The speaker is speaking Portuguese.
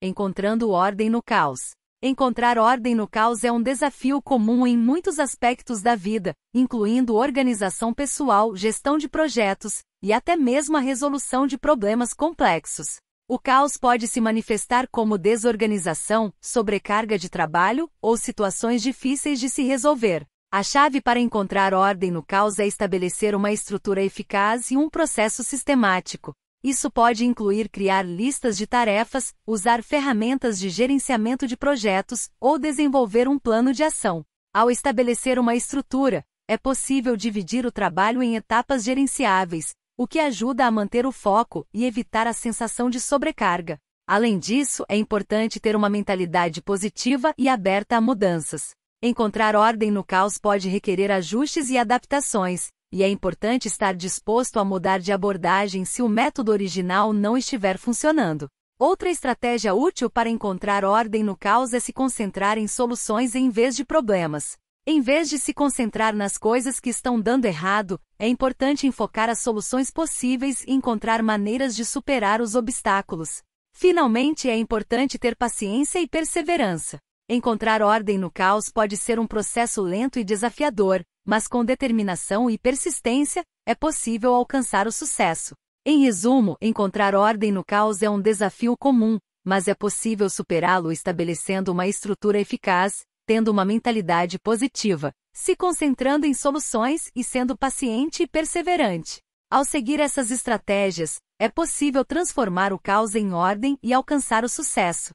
Encontrando ordem no caos. Encontrar ordem no caos é um desafio comum em muitos aspectos da vida, incluindo organização pessoal, gestão de projetos e até mesmo a resolução de problemas complexos. O caos pode se manifestar como desorganização, sobrecarga de trabalho ou situações difíceis de se resolver. A chave para encontrar ordem no caos é estabelecer uma estrutura eficaz e um processo sistemático, isso pode incluir criar listas de tarefas, usar ferramentas de gerenciamento de projetos ou desenvolver um plano de ação. Ao estabelecer uma estrutura, é possível dividir o trabalho em etapas gerenciáveis, o que ajuda a manter o foco e evitar a sensação de sobrecarga. Além disso, é importante ter uma mentalidade positiva e aberta a mudanças. Encontrar ordem no caos pode requerer ajustes e adaptações, e é importante estar disposto a mudar de abordagem se o método original não estiver funcionando. Outra estratégia útil para encontrar ordem no caos é se concentrar em soluções em vez de problemas. Em vez de se concentrar nas coisas que estão dando errado, é importante enfocar as soluções possíveis e encontrar maneiras de superar os obstáculos. Finalmente, é importante ter paciência e perseverança. Encontrar ordem no caos pode ser um processo lento e desafiador, mas com determinação e persistência, é possível alcançar o sucesso. Em resumo, encontrar ordem no caos é um desafio comum, mas é possível superá-lo estabelecendo uma estrutura eficaz, tendo uma mentalidade positiva, se concentrando em soluções e sendo paciente e perseverante. Ao seguir essas estratégias, é possível transformar o caos em ordem e alcançar o sucesso.